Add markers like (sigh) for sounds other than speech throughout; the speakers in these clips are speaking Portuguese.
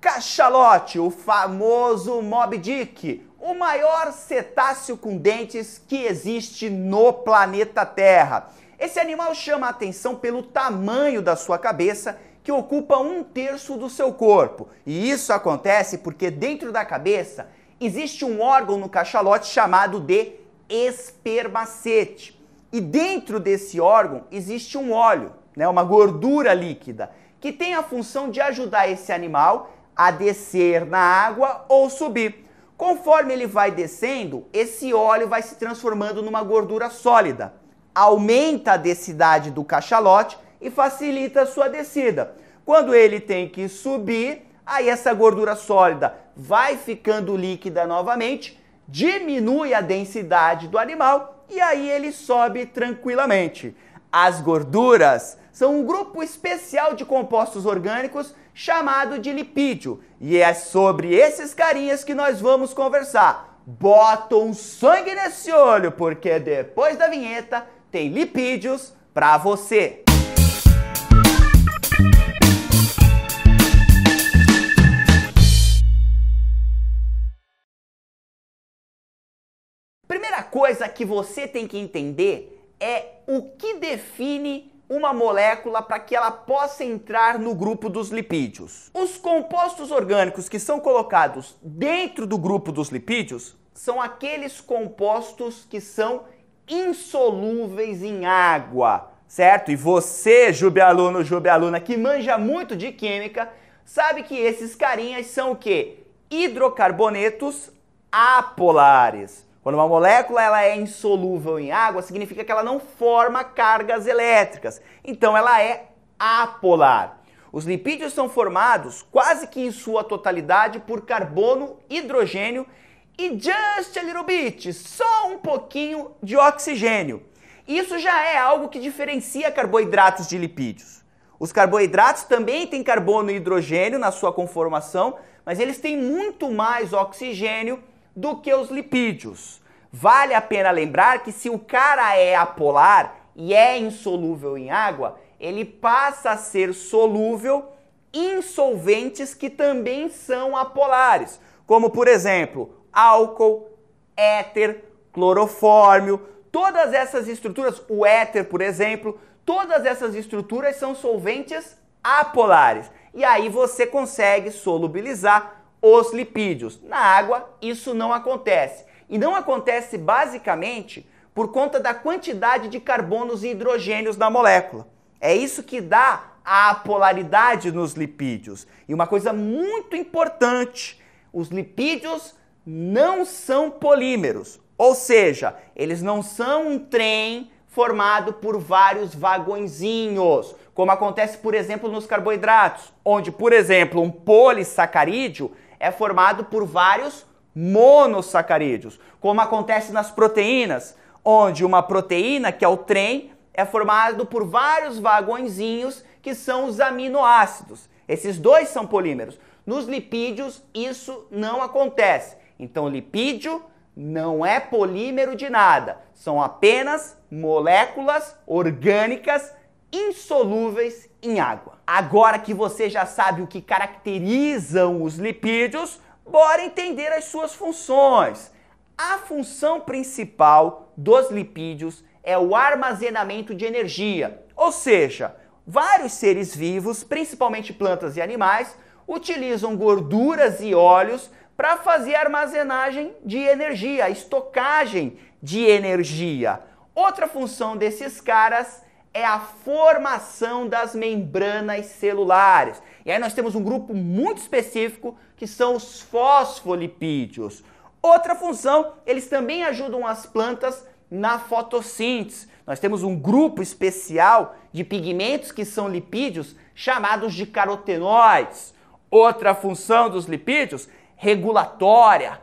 Cachalote, o famoso Mob Dick, o maior cetáceo com dentes que existe no planeta Terra. Esse animal chama a atenção pelo tamanho da sua cabeça, que ocupa um terço do seu corpo. E isso acontece porque dentro da cabeça existe um órgão no cachalote chamado de espermacete. E dentro desse órgão existe um óleo, né, uma gordura líquida, que tem a função de ajudar esse animal a descer na água ou subir. Conforme ele vai descendo, esse óleo vai se transformando numa gordura sólida. Aumenta a densidade do cachalote e facilita a sua descida. Quando ele tem que subir, aí essa gordura sólida vai ficando líquida novamente, diminui a densidade do animal e aí ele sobe tranquilamente. As gorduras são um grupo especial de compostos orgânicos chamado de lipídio. E é sobre esses carinhas que nós vamos conversar. Bota um sangue nesse olho, porque depois da vinheta tem lipídios para você. Primeira coisa que você tem que entender é o que define uma molécula para que ela possa entrar no grupo dos lipídios. Os compostos orgânicos que são colocados dentro do grupo dos lipídios são aqueles compostos que são insolúveis em água, certo? E você, jubialuno, aluno, jube aluna que manja muito de química, sabe que esses carinhas são o quê? Hidrocarbonetos apolares. Quando uma molécula ela é insolúvel em água, significa que ela não forma cargas elétricas. Então ela é apolar. Os lipídios são formados quase que em sua totalidade por carbono, hidrogênio e just a little bit, só um pouquinho de oxigênio. Isso já é algo que diferencia carboidratos de lipídios. Os carboidratos também têm carbono e hidrogênio na sua conformação, mas eles têm muito mais oxigênio do que os lipídios. Vale a pena lembrar que se o cara é apolar e é insolúvel em água, ele passa a ser solúvel em solventes que também são apolares, como por exemplo, álcool, éter, clorofórmio, todas essas estruturas, o éter, por exemplo, todas essas estruturas são solventes apolares. E aí você consegue solubilizar os lipídios. Na água, isso não acontece. E não acontece basicamente por conta da quantidade de carbonos e hidrogênios na molécula. É isso que dá a polaridade nos lipídios. E uma coisa muito importante: os lipídios não são polímeros, ou seja, eles não são um trem formado por vários vagõezinhos, como acontece, por exemplo, nos carboidratos, onde, por exemplo, um polissacarídeo é formado por vários monossacarídeos, como acontece nas proteínas, onde uma proteína, que é o trem, é formado por vários vagõezinhos que são os aminoácidos. Esses dois são polímeros. Nos lipídios isso não acontece. Então lipídio não é polímero de nada, são apenas moléculas orgânicas insolúveis em água. Agora que você já sabe o que caracterizam os lipídios, bora entender as suas funções. A função principal dos lipídios é o armazenamento de energia, ou seja, vários seres vivos, principalmente plantas e animais, utilizam gorduras e óleos para fazer armazenagem de energia, estocagem de energia. Outra função desses caras é a formação das membranas celulares. E aí nós temos um grupo muito específico que são os fosfolipídios. Outra função, eles também ajudam as plantas na fotossíntese. Nós temos um grupo especial de pigmentos que são lipídios chamados de carotenoides. Outra função dos lipídios regulatória,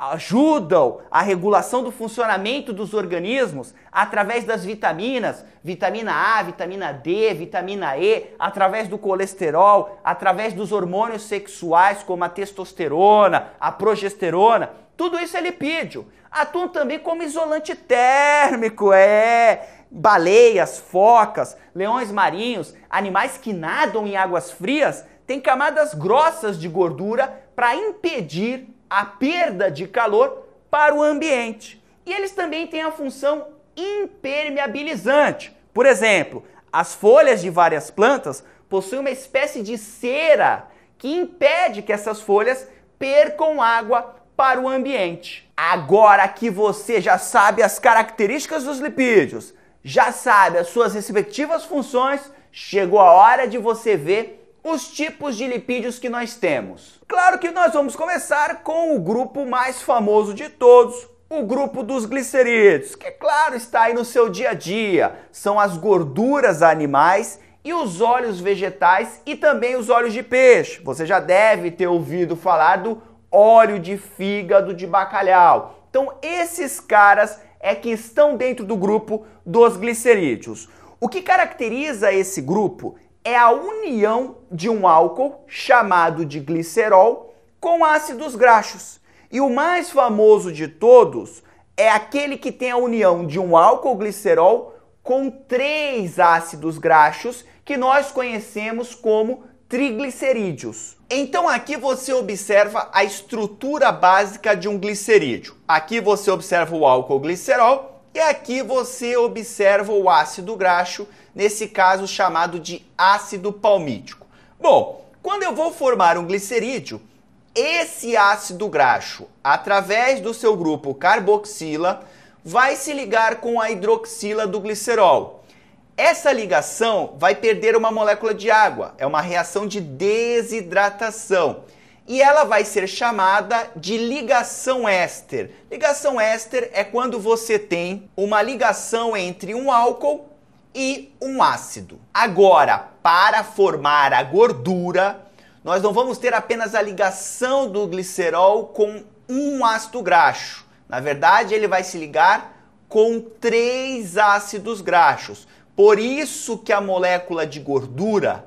ajudam a regulação do funcionamento dos organismos através das vitaminas, vitamina A, vitamina D, vitamina E, através do colesterol, através dos hormônios sexuais como a testosterona, a progesterona, tudo isso é lipídio. Atuam também como isolante térmico, é baleias, focas, leões marinhos, animais que nadam em águas frias, têm camadas grossas de gordura para impedir a perda de calor para o ambiente. E eles também têm a função impermeabilizante. Por exemplo, as folhas de várias plantas possuem uma espécie de cera que impede que essas folhas percam água para o ambiente. Agora que você já sabe as características dos lipídios, já sabe as suas respectivas funções, chegou a hora de você ver os tipos de lipídios que nós temos. Claro que nós vamos começar com o grupo mais famoso de todos, o grupo dos glicerídeos, que claro está aí no seu dia a dia, são as gorduras animais e os óleos vegetais e também os óleos de peixe. Você já deve ter ouvido falar do óleo de fígado de bacalhau. Então esses caras é que estão dentro do grupo dos glicerídeos. O que caracteriza esse grupo é a união de um álcool chamado de glicerol com ácidos graxos. E o mais famoso de todos é aquele que tem a união de um álcool glicerol com três ácidos graxos que nós conhecemos como triglicerídeos. Então aqui você observa a estrutura básica de um glicerídeo. Aqui você observa o álcool glicerol e aqui você observa o ácido graxo nesse caso chamado de ácido palmítico. Bom, quando eu vou formar um glicerídeo, esse ácido graxo, através do seu grupo carboxila, vai se ligar com a hidroxila do glicerol. Essa ligação vai perder uma molécula de água, é uma reação de desidratação. E ela vai ser chamada de ligação éster. Ligação éster é quando você tem uma ligação entre um álcool e um ácido. Agora, para formar a gordura, nós não vamos ter apenas a ligação do glicerol com um ácido graxo. Na verdade, ele vai se ligar com três ácidos graxos. Por isso que a molécula de gordura,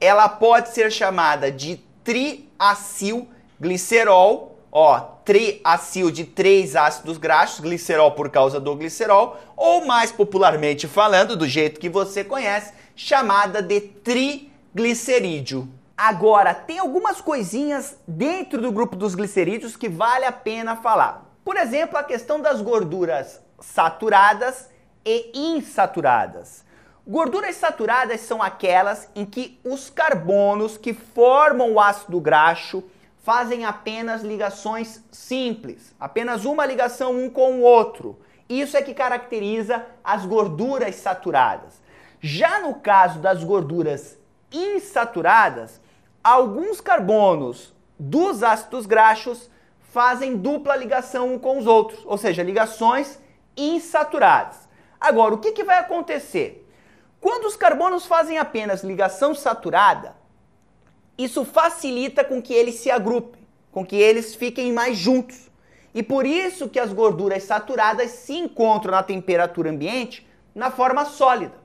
ela pode ser chamada de triacilglicerol ó, triacil de três ácidos graxos, glicerol por causa do glicerol, ou mais popularmente falando, do jeito que você conhece, chamada de triglicerídeo. Agora, tem algumas coisinhas dentro do grupo dos glicerídeos que vale a pena falar. Por exemplo, a questão das gorduras saturadas e insaturadas. Gorduras saturadas são aquelas em que os carbonos que formam o ácido graxo fazem apenas ligações simples, apenas uma ligação um com o outro. Isso é que caracteriza as gorduras saturadas. Já no caso das gorduras insaturadas, alguns carbonos dos ácidos graxos fazem dupla ligação um com os outros, ou seja, ligações insaturadas. Agora, o que, que vai acontecer? Quando os carbonos fazem apenas ligação saturada, isso facilita com que eles se agrupem, com que eles fiquem mais juntos. E por isso que as gorduras saturadas se encontram na temperatura ambiente na forma sólida.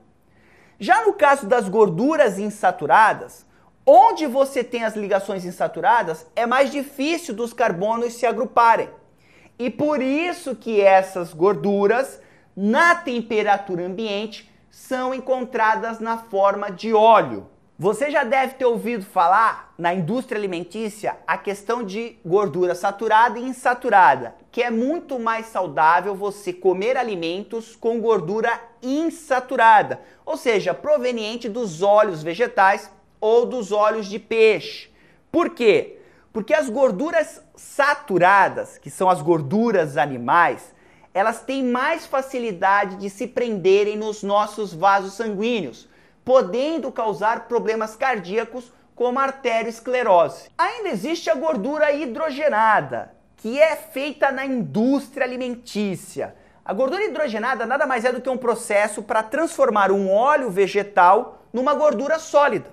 Já no caso das gorduras insaturadas, onde você tem as ligações insaturadas, é mais difícil dos carbonos se agruparem. E por isso que essas gorduras na temperatura ambiente são encontradas na forma de óleo. Você já deve ter ouvido falar na indústria alimentícia a questão de gordura saturada e insaturada, que é muito mais saudável você comer alimentos com gordura insaturada, ou seja, proveniente dos óleos vegetais ou dos óleos de peixe. Por quê? Porque as gorduras saturadas, que são as gorduras animais, elas têm mais facilidade de se prenderem nos nossos vasos sanguíneos podendo causar problemas cardíacos como arteriosclerose. Ainda existe a gordura hidrogenada, que é feita na indústria alimentícia. A gordura hidrogenada nada mais é do que um processo para transformar um óleo vegetal numa gordura sólida.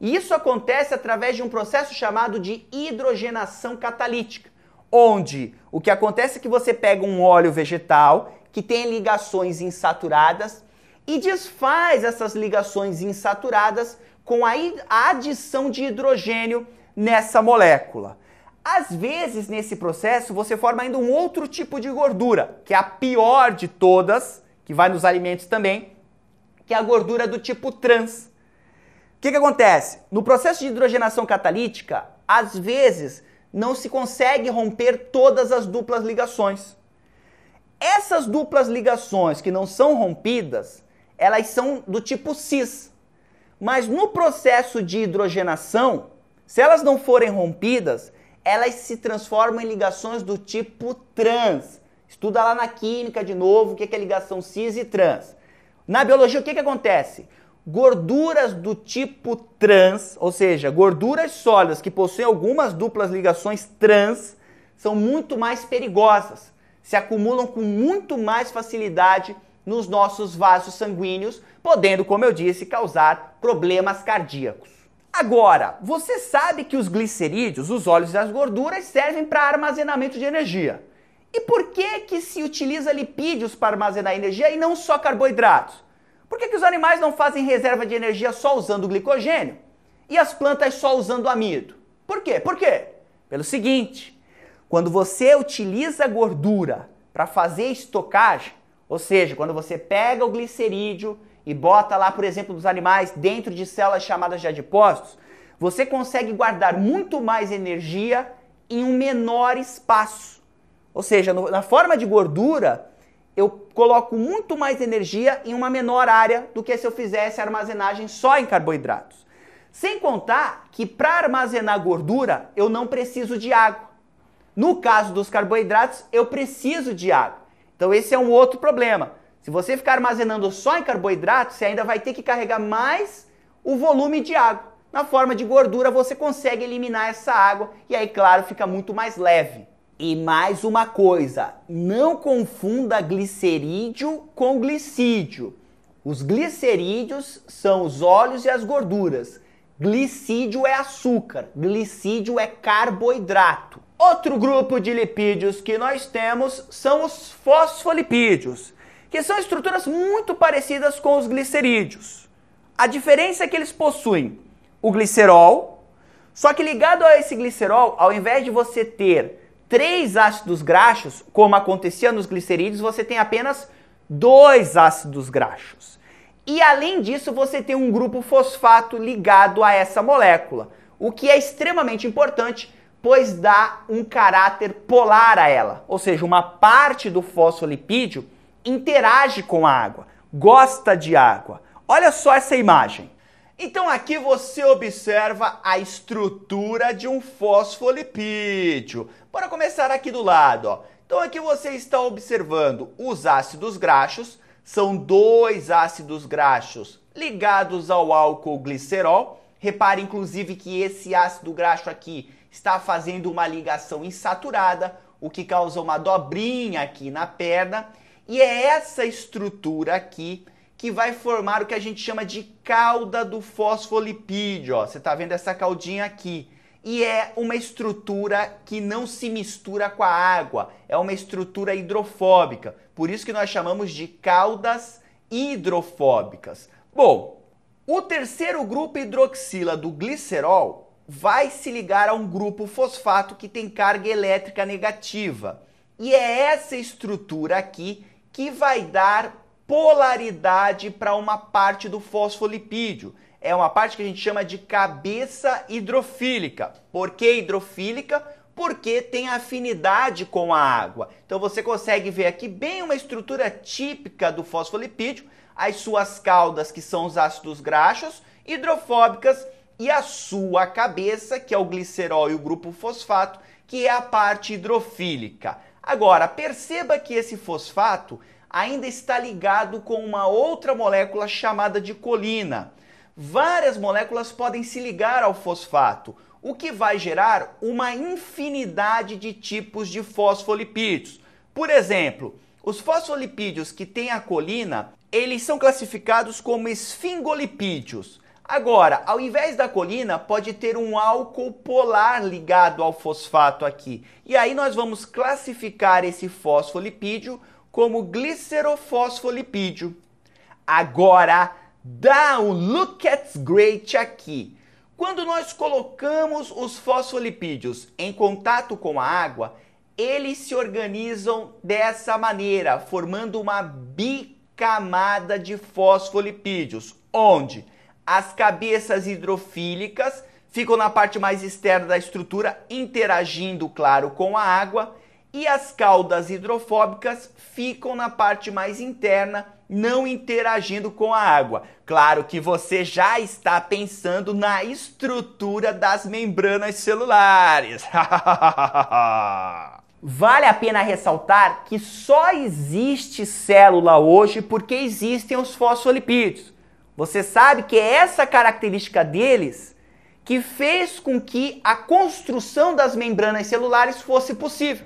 E isso acontece através de um processo chamado de hidrogenação catalítica, onde o que acontece é que você pega um óleo vegetal que tem ligações insaturadas e desfaz essas ligações insaturadas com a, adição de hidrogênio nessa molécula. Às vezes, nesse processo, você forma ainda um outro tipo de gordura, que é a pior de todas, que vai nos alimentos também, que é a gordura do tipo trans. O que, que acontece? No processo de hidrogenação catalítica, às vezes não se consegue romper todas as duplas ligações. Essas duplas ligações que não são rompidas elas são do tipo cis. Mas no processo de hidrogenação, se elas não forem rompidas, elas se transformam em ligações do tipo trans. Estuda lá na química de novo o que é, é ligação cis e trans. Na biologia, o que, é que acontece? Gorduras do tipo trans, ou seja, gorduras sólidas que possuem algumas duplas ligações trans, são muito mais perigosas, se acumulam com muito mais facilidade nos nossos vasos sanguíneos, podendo, como eu disse, causar problemas cardíacos. Agora, você sabe que os glicerídeos, os óleos e as gorduras servem para armazenamento de energia. E por que que se utiliza lipídios para armazenar energia e não só carboidratos? Por que, que os animais não fazem reserva de energia só usando glicogênio? E as plantas só usando amido? Por quê? Por quê? Pelo seguinte, quando você utiliza gordura para fazer estocagem, ou seja, quando você pega o glicerídeo e bota lá, por exemplo, dos animais dentro de células chamadas de adipócitos, você consegue guardar muito mais energia em um menor espaço. Ou seja, no, na forma de gordura, eu coloco muito mais energia em uma menor área do que se eu fizesse armazenagem só em carboidratos. Sem contar que para armazenar gordura eu não preciso de água. No caso dos carboidratos, eu preciso de água. Então esse é um outro problema. Se você ficar armazenando só em carboidrato, você ainda vai ter que carregar mais o volume de água. Na forma de gordura, você consegue eliminar essa água e aí, claro, fica muito mais leve. E mais uma coisa, não confunda glicerídeo com glicídio. Os glicerídeos são os óleos e as gorduras. Glicídio é açúcar, glicídio é carboidrato. Outro grupo de lipídios que nós temos são os fosfolipídios, que são estruturas muito parecidas com os glicerídeos. A diferença é que eles possuem o glicerol, só que ligado a esse glicerol, ao invés de você ter três ácidos graxos, como acontecia nos glicerídeos, você tem apenas dois ácidos graxos. E além disso, você tem um grupo fosfato ligado a essa molécula, o que é extremamente importante pois dá um caráter polar a ela, ou seja, uma parte do fosfolipídio interage com a água, gosta de água. Olha só essa imagem. Então aqui você observa a estrutura de um fosfolipídio. Para começar aqui do lado, ó. Então aqui você está observando os ácidos graxos, são dois ácidos graxos ligados ao álcool glicerol. Repare inclusive que esse ácido graxo aqui está fazendo uma ligação insaturada, o que causa uma dobrinha aqui na perna, e é essa estrutura aqui que vai formar o que a gente chama de cauda do fosfolipídio. Ó. Você está vendo essa caldinha aqui. E é uma estrutura que não se mistura com a água, é uma estrutura hidrofóbica. Por isso que nós chamamos de caudas hidrofóbicas. Bom, o terceiro grupo hidroxila do glicerol vai se ligar a um grupo fosfato que tem carga elétrica negativa. E é essa estrutura aqui que vai dar polaridade para uma parte do fosfolipídio. É uma parte que a gente chama de cabeça hidrofílica. Por que hidrofílica? Porque tem afinidade com a água. Então você consegue ver aqui bem uma estrutura típica do fosfolipídio, as suas caudas que são os ácidos graxos, hidrofóbicas e a sua cabeça, que é o glicerol e o grupo fosfato, que é a parte hidrofílica. Agora, perceba que esse fosfato ainda está ligado com uma outra molécula chamada de colina. Várias moléculas podem se ligar ao fosfato, o que vai gerar uma infinidade de tipos de fosfolipídios. Por exemplo, os fosfolipídios que têm a colina, eles são classificados como esfingolipídios. Agora, ao invés da colina, pode ter um álcool polar ligado ao fosfato aqui. E aí nós vamos classificar esse fosfolipídio como glicerofosfolipídio. Agora, dá um look at great aqui. Quando nós colocamos os fosfolipídios em contato com a água, eles se organizam dessa maneira, formando uma bicamada de fosfolipídios, onde as cabeças hidrofílicas ficam na parte mais externa da estrutura, interagindo, claro, com a água, e as caudas hidrofóbicas ficam na parte mais interna, não interagindo com a água. Claro que você já está pensando na estrutura das membranas celulares. (laughs) Vale a pena ressaltar que só existe célula hoje porque existem os fosfolipídios. Você sabe que é essa característica deles que fez com que a construção das membranas celulares fosse possível.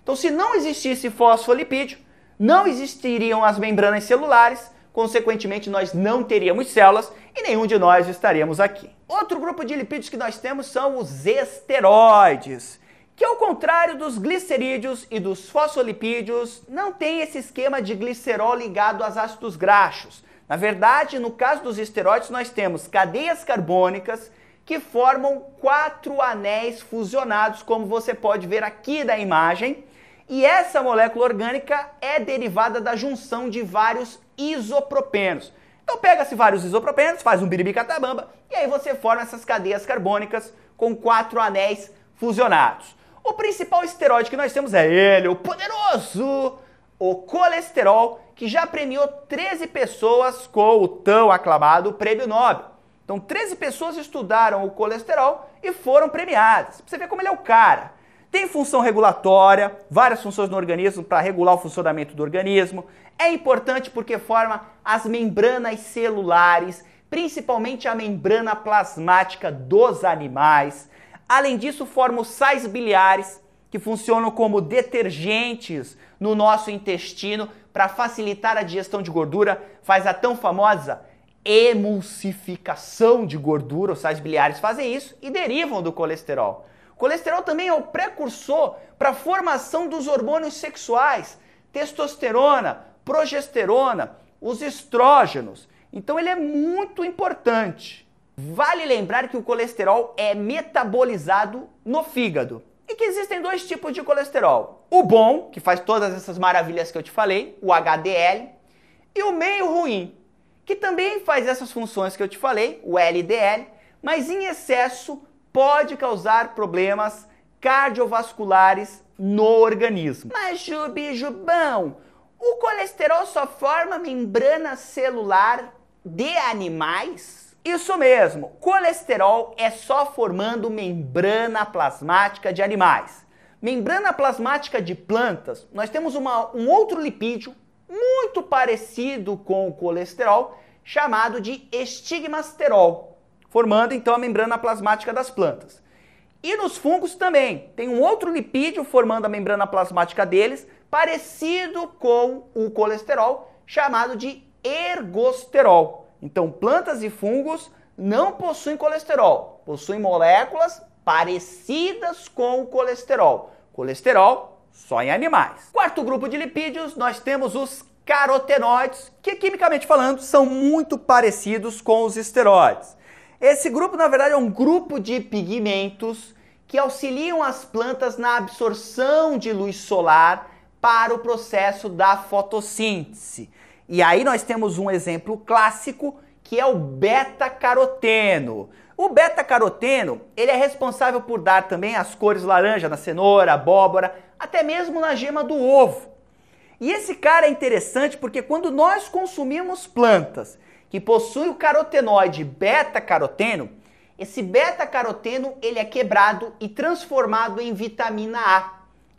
Então, se não existisse fosfolipídio, não existiriam as membranas celulares, consequentemente, nós não teríamos células e nenhum de nós estaríamos aqui. Outro grupo de lipídios que nós temos são os esteroides, que, ao contrário dos glicerídeos e dos fosfolipídios, não tem esse esquema de glicerol ligado aos ácidos graxos. Na verdade, no caso dos esteroides, nós temos cadeias carbônicas que formam quatro anéis fusionados, como você pode ver aqui da imagem. E essa molécula orgânica é derivada da junção de vários isopropenos. Então pega-se vários isopropenos, faz um biribicatabamba e aí você forma essas cadeias carbônicas com quatro anéis fusionados. O principal esteroide que nós temos é ele, o poderoso o colesterol, que já premiou 13 pessoas com o tão aclamado Prêmio Nobel. Então, 13 pessoas estudaram o colesterol e foram premiadas. Pra você ver como ele é o cara. Tem função regulatória, várias funções no organismo para regular o funcionamento do organismo. É importante porque forma as membranas celulares, principalmente a membrana plasmática dos animais. Além disso, forma os sais biliares, que funcionam como detergentes no nosso intestino para facilitar a digestão de gordura, faz a tão famosa emulsificação de gordura, os sais biliares fazem isso e derivam do colesterol. O colesterol também é o precursor para a formação dos hormônios sexuais, testosterona, progesterona, os estrógenos. Então ele é muito importante. Vale lembrar que o colesterol é metabolizado no fígado e que existem dois tipos de colesterol. O bom, que faz todas essas maravilhas que eu te falei, o HDL, e o meio ruim, que também faz essas funções que eu te falei, o LDL, mas em excesso pode causar problemas cardiovasculares no organismo. Mas jubijubão, o colesterol só forma membrana celular de animais? Isso mesmo, colesterol é só formando membrana plasmática de animais. Membrana plasmática de plantas, nós temos uma, um outro lipídio muito parecido com o colesterol, chamado de estigmasterol, formando então a membrana plasmática das plantas. E nos fungos também, tem um outro lipídio formando a membrana plasmática deles, parecido com o colesterol, chamado de ergosterol. Então, plantas e fungos não possuem colesterol, possuem moléculas parecidas com o colesterol. Colesterol só em animais. Quarto grupo de lipídios, nós temos os carotenoides, que quimicamente falando são muito parecidos com os esteroides. Esse grupo, na verdade, é um grupo de pigmentos que auxiliam as plantas na absorção de luz solar para o processo da fotossíntese. E aí nós temos um exemplo clássico que é o beta-caroteno. O beta-caroteno, ele é responsável por dar também as cores laranja na cenoura, abóbora, até mesmo na gema do ovo. E esse cara é interessante porque quando nós consumimos plantas que possuem o carotenoide beta-caroteno, esse beta-caroteno ele é quebrado e transformado em vitamina A.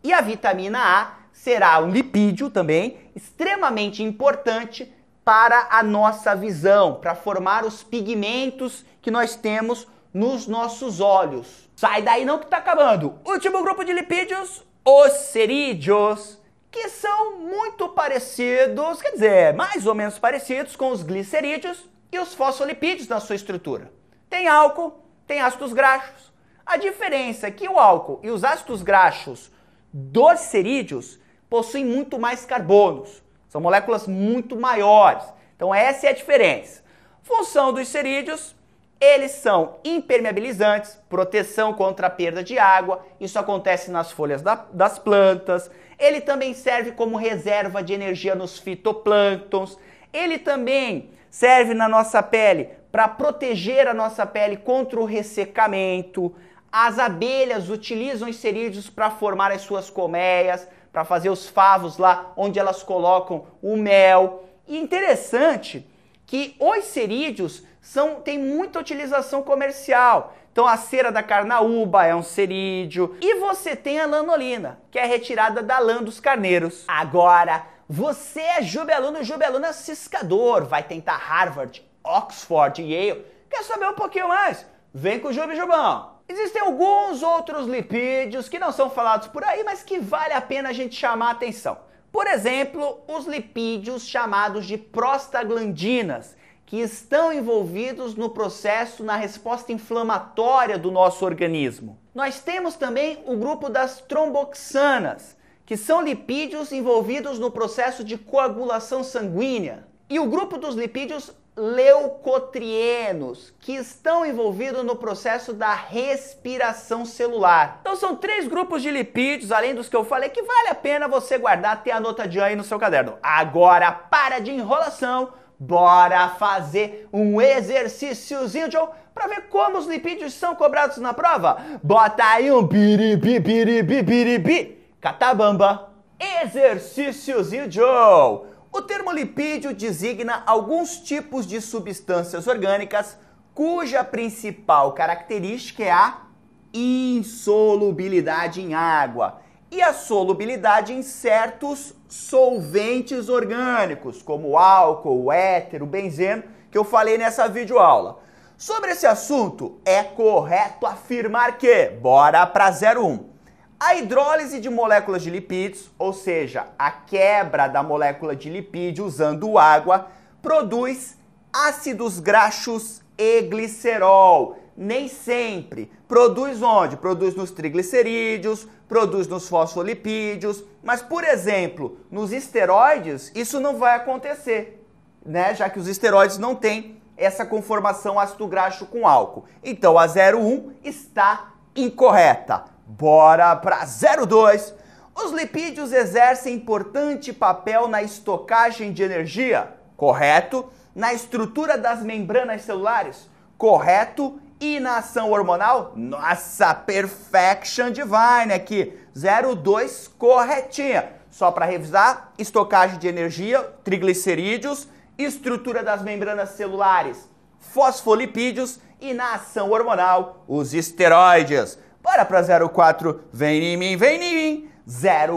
E a vitamina A será um lipídio também extremamente importante para a nossa visão, para formar os pigmentos que nós temos nos nossos olhos. Sai daí não que está acabando. Último grupo de lipídios, os cerídeos, que são muito parecidos, quer dizer, mais ou menos parecidos com os glicerídeos e os fosfolipídios na sua estrutura. Tem álcool, tem ácidos graxos. A diferença é que o álcool e os ácidos graxos dos cerídeos possuem muito mais carbonos. São moléculas muito maiores. Então essa é a diferença. Função dos cerídeos, eles são impermeabilizantes, proteção contra a perda de água, isso acontece nas folhas da, das plantas. Ele também serve como reserva de energia nos fitoplânctons. Ele também serve na nossa pele para proteger a nossa pele contra o ressecamento. As abelhas utilizam os cerídeos para formar as suas colmeias para fazer os favos lá, onde elas colocam o mel. E interessante que os cerídeos são, tem muita utilização comercial. Então a cera da carnaúba é um cerídeo. E você tem a lanolina, que é retirada da lã dos carneiros. Agora, você é jubeluno, jubeluna ciscador, vai tentar Harvard, Oxford, Yale. Quer saber um pouquinho mais? Vem com o Jube Jubão. Existem alguns outros lipídios que não são falados por aí, mas que vale a pena a gente chamar a atenção. Por exemplo, os lipídios chamados de prostaglandinas, que estão envolvidos no processo na resposta inflamatória do nosso organismo. Nós temos também o grupo das tromboxanas, que são lipídios envolvidos no processo de coagulação sanguínea. E o grupo dos lipídios leucotrienos que estão envolvidos no processo da respiração celular. Então são três grupos de lipídios, além dos que eu falei, que vale a pena você guardar, ter a nota de aí no seu caderno. Agora, para de enrolação, bora fazer um exercíciozinho de para ver como os lipídios são cobrados na prova. Bota aí um biribi, biribi, biribi, catabamba, exercíciozinho Joe. O termo lipídio designa alguns tipos de substâncias orgânicas cuja principal característica é a insolubilidade em água e a solubilidade em certos solventes orgânicos, como álcool, éter, benzeno, que eu falei nessa videoaula. Sobre esse assunto, é correto afirmar que, bora para 01. A hidrólise de moléculas de lipídios, ou seja, a quebra da molécula de lipídio usando água, produz ácidos graxos e glicerol. Nem sempre. Produz onde? Produz nos triglicerídeos, produz nos fosfolipídios, mas, por exemplo, nos esteroides, isso não vai acontecer, né? Já que os esteroides não têm essa conformação ácido graxo com álcool. Então, a 01 está incorreta. Bora para 02. Os lipídios exercem importante papel na estocagem de energia, correto? Na estrutura das membranas celulares, correto? E na ação hormonal, nossa, perfection divine aqui, 02 corretinha. Só para revisar, estocagem de energia, triglicerídeos, estrutura das membranas celulares, fosfolipídios e na ação hormonal, os esteroides. Bora pra 04, vem em mim, vem em mim.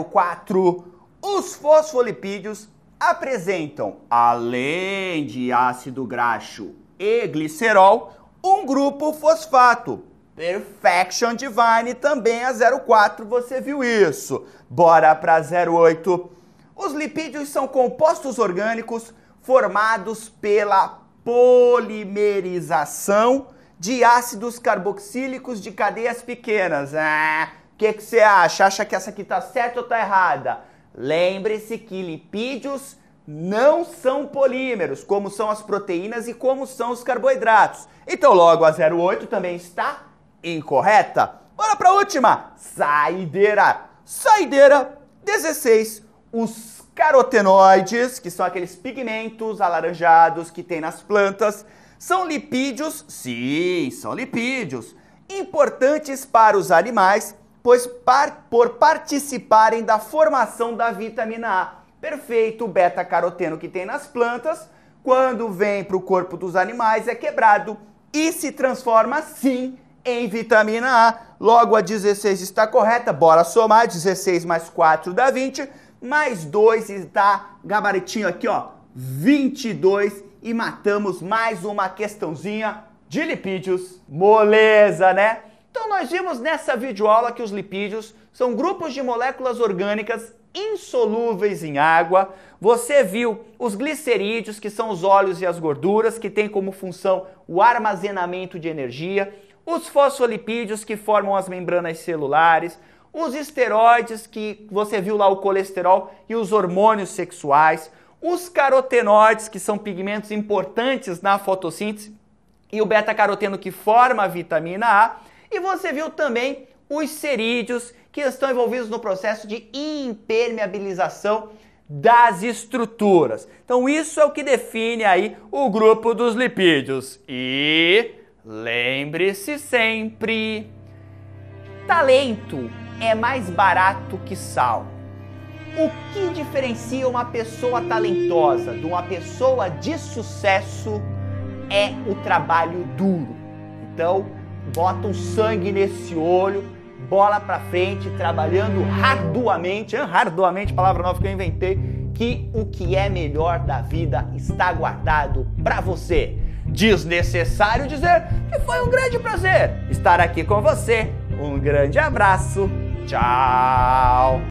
04, os fosfolipídios apresentam, além de ácido graxo e glicerol, um grupo fosfato. Perfection Divine também é a 04, você viu isso. Bora para 08. Os lipídios são compostos orgânicos formados pela polimerização de ácidos carboxílicos de cadeias pequenas. É. O ah, que você acha? Acha que essa aqui tá certa ou tá errada? Lembre-se que lipídios não são polímeros, como são as proteínas e como são os carboidratos. Então, logo a 08 também está incorreta. Bora para a última, saideira. Saideira 16, os carotenoides, que são aqueles pigmentos alaranjados que tem nas plantas, são lipídios, sim, são lipídios, importantes para os animais, pois par, por participarem da formação da vitamina A. Perfeito, o beta-caroteno que tem nas plantas, quando vem para o corpo dos animais, é quebrado e se transforma, sim, em vitamina A. Logo, a 16 está correta, bora somar, 16 mais 4 dá 20, mais 2 dá gabaritinho aqui, ó, 22 e matamos mais uma questãozinha de lipídios. Moleza, né? Então nós vimos nessa videoaula que os lipídios são grupos de moléculas orgânicas insolúveis em água. Você viu os glicerídeos, que são os óleos e as gorduras, que têm como função o armazenamento de energia, os fosfolipídios que formam as membranas celulares, os esteroides que você viu lá o colesterol e os hormônios sexuais, os carotenoides, que são pigmentos importantes na fotossíntese, e o beta-caroteno que forma a vitamina A, e você viu também os cerídeos que estão envolvidos no processo de impermeabilização das estruturas. Então isso é o que define aí o grupo dos lipídios. E lembre-se sempre, talento é mais barato que sal. O que diferencia uma pessoa talentosa de uma pessoa de sucesso é o trabalho duro. Então, bota um sangue nesse olho, bola para frente, trabalhando arduamente, arduamente, palavra nova que eu inventei, que o que é melhor da vida está guardado para você. Desnecessário dizer que foi um grande prazer estar aqui com você. Um grande abraço. Tchau.